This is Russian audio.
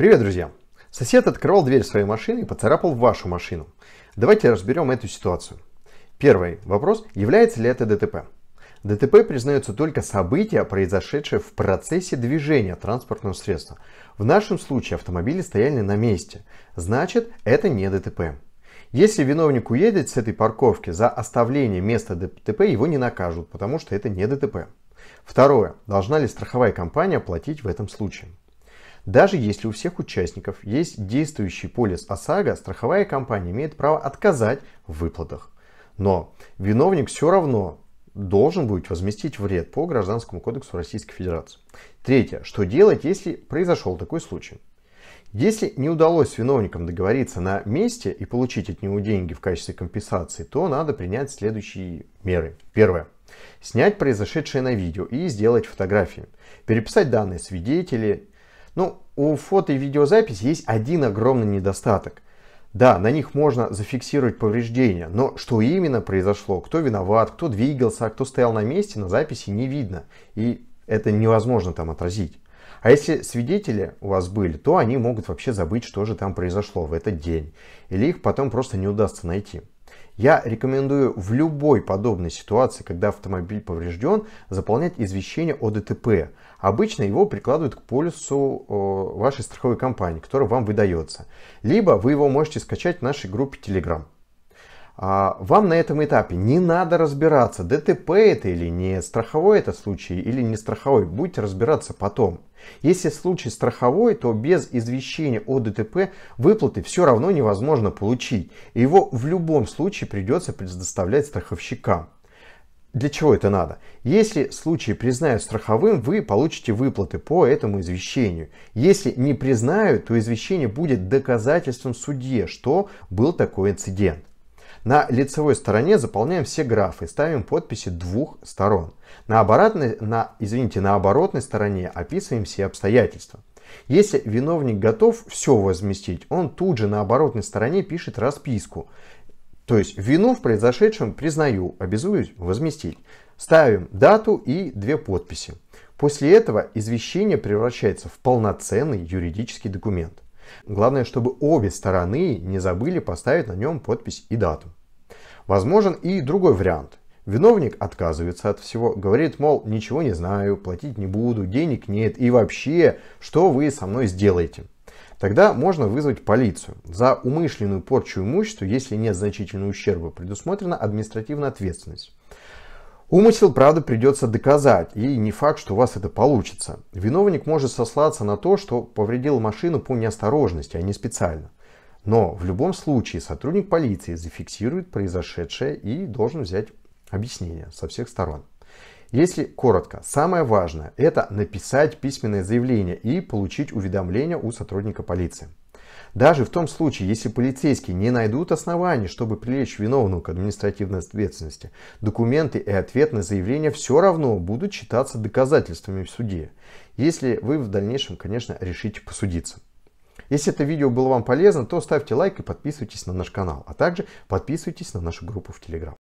Привет, друзья! Сосед открывал дверь своей машины и поцарапал вашу машину. Давайте разберем эту ситуацию. Первый вопрос, является ли это ДТП? ДТП признается только событие, произошедшее в процессе движения транспортного средства. В нашем случае автомобили стояли на месте. Значит, это не ДТП. Если виновник уедет с этой парковки за оставление места ДТП, его не накажут, потому что это не ДТП. Второе. Должна ли страховая компания платить в этом случае? Даже если у всех участников есть действующий полис ОСАГО, страховая компания имеет право отказать в выплатах. Но виновник все равно должен будет возместить вред по Гражданскому кодексу Российской Федерации. Третье. Что делать, если произошел такой случай? Если не удалось с виновником договориться на месте и получить от него деньги в качестве компенсации, то надо принять следующие меры. Первое. Снять произошедшее на видео и сделать фотографии. Переписать данные свидетелей ну, у фото и видеозаписи есть один огромный недостаток. Да, на них можно зафиксировать повреждения, но что именно произошло, кто виноват, кто двигался, кто стоял на месте, на записи не видно. И это невозможно там отразить. А если свидетели у вас были, то они могут вообще забыть, что же там произошло в этот день. Или их потом просто не удастся найти. Я рекомендую в любой подобной ситуации, когда автомобиль поврежден, заполнять извещение о ДТП. Обычно его прикладывают к полюсу вашей страховой компании, который вам выдается. Либо вы его можете скачать в нашей группе Telegram. А, вам на этом этапе не надо разбираться, ДТП это или не, страховой это случай или не страховой, будете разбираться потом. Если случай страховой, то без извещения о ДТП выплаты все равно невозможно получить, и его в любом случае придется предоставлять страховщикам. Для чего это надо? Если случай признают страховым, вы получите выплаты по этому извещению. Если не признают, то извещение будет доказательством судье, что был такой инцидент. На лицевой стороне заполняем все графы, ставим подписи двух сторон. На, оборотной, на, извините, на оборотной стороне описываем все обстоятельства. Если виновник готов все возместить, он тут же на оборотной стороне пишет расписку. То есть вину в произошедшем признаю, обязуюсь возместить. Ставим дату и две подписи. После этого извещение превращается в полноценный юридический документ. Главное, чтобы обе стороны не забыли поставить на нем подпись и дату. Возможен и другой вариант. Виновник отказывается от всего, говорит, мол, ничего не знаю, платить не буду, денег нет и вообще, что вы со мной сделаете? Тогда можно вызвать полицию. За умышленную порчу имущества, если нет значительного ущерба, предусмотрена административная ответственность. Умысел, правда, придется доказать, и не факт, что у вас это получится. Виновник может сослаться на то, что повредил машину по неосторожности, а не специально. Но в любом случае сотрудник полиции зафиксирует произошедшее и должен взять объяснение со всех сторон. Если коротко, самое важное – это написать письменное заявление и получить уведомление у сотрудника полиции. Даже в том случае, если полицейские не найдут оснований, чтобы привлечь виновного к административной ответственности, документы и ответ на заявление все равно будут считаться доказательствами в суде, если вы в дальнейшем, конечно, решите посудиться. Если это видео было вам полезно, то ставьте лайк и подписывайтесь на наш канал, а также подписывайтесь на нашу группу в Телеграм.